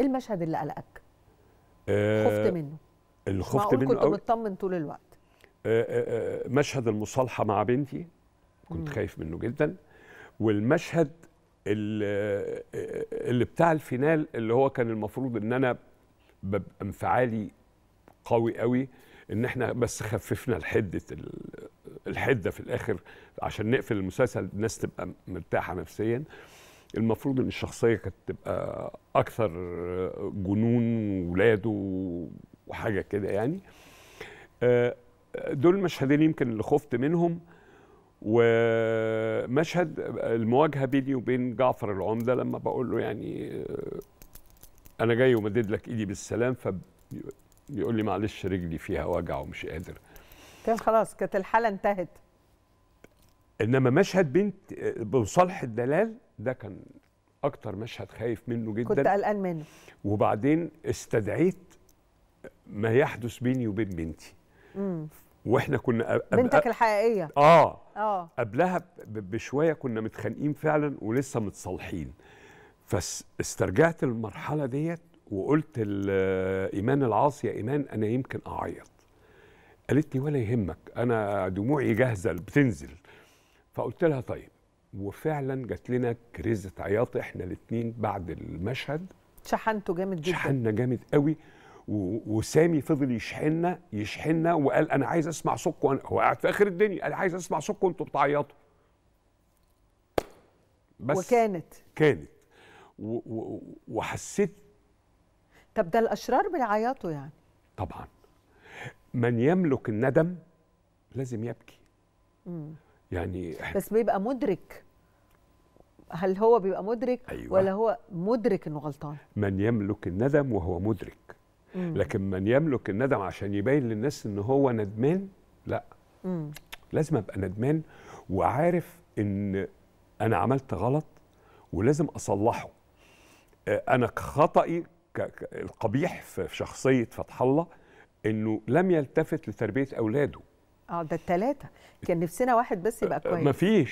المشهد اللي قلقك آه خفت منه اللي خفت منه كنت مطمن طول الوقت آه،, آه آه مشهد المصالحه مع بنتي كنت مم. خايف منه جدا والمشهد اللي, آه، اللي بتاع الفينال اللي هو كان المفروض ان انا ببقى انفعالي قوي قوي ان احنا بس خففنا الحده الحده في الاخر عشان نقفل المسلسل الناس تبقى مرتاحه نفسيا المفروض ان الشخصيه كانت تبقى اكثر جنون وولاده وحاجه كده يعني آه، دول مشهدين يمكن اللي خفت منهم ومشهد المواجهه بيني وبين جعفر العمده لما بقول له يعني آه، انا جاي ومدد لك ايدي بالسلام فبيقول لي معلش رجلي فيها وجع ومش قادر كان خلاص كانت الحاله انتهت انما مشهد بنت آه، بن صالح الدلال ده كان اكتر مشهد خايف منه جدا كنت قلقان منه وبعدين استدعيت ما يحدث بيني وبين بنتي مم. واحنا كنا أب... بنتك الحقيقيه اه اه قبلها بشويه كنا متخانقين فعلا ولسه متصالحين فاسترجعت المرحله ديت وقلت لايمان العاصي يا ايمان انا يمكن اعيط قالت لي ولا يهمك انا دموعي جاهزه بتنزل فقلت لها طيب وفعلا جات لنا كريزه عياط احنا الاثنين بعد المشهد شحنته جامد جدا شحنا جامد قوي وسامي فضل يشحننا يشحننا وقال انا عايز اسمع صوتكم وانا هو قاعد في اخر الدنيا قال عايز اسمع صوتكم وانتوا بتعيطوا بس وكانت كانت و و وحسيت طب ده الاشرار بيعيطوا يعني طبعا من يملك الندم لازم يبكي امم يعني احنا بس بيبقى مدرك هل هو بيبقى مدرك أيوة. ولا هو مدرك انه غلطان من يملك الندم وهو مدرك مم. لكن من يملك الندم عشان يبين للناس ان هو ندمان لا مم. لازم ابقى ندمان وعارف ان انا عملت غلط ولازم اصلحه انا خطئي القبيح في شخصيه فتح الله انه لم يلتفت لتربيه اولاده اه ده الثلاثه كان نفسنا واحد بس يبقى أه، كويس مفيش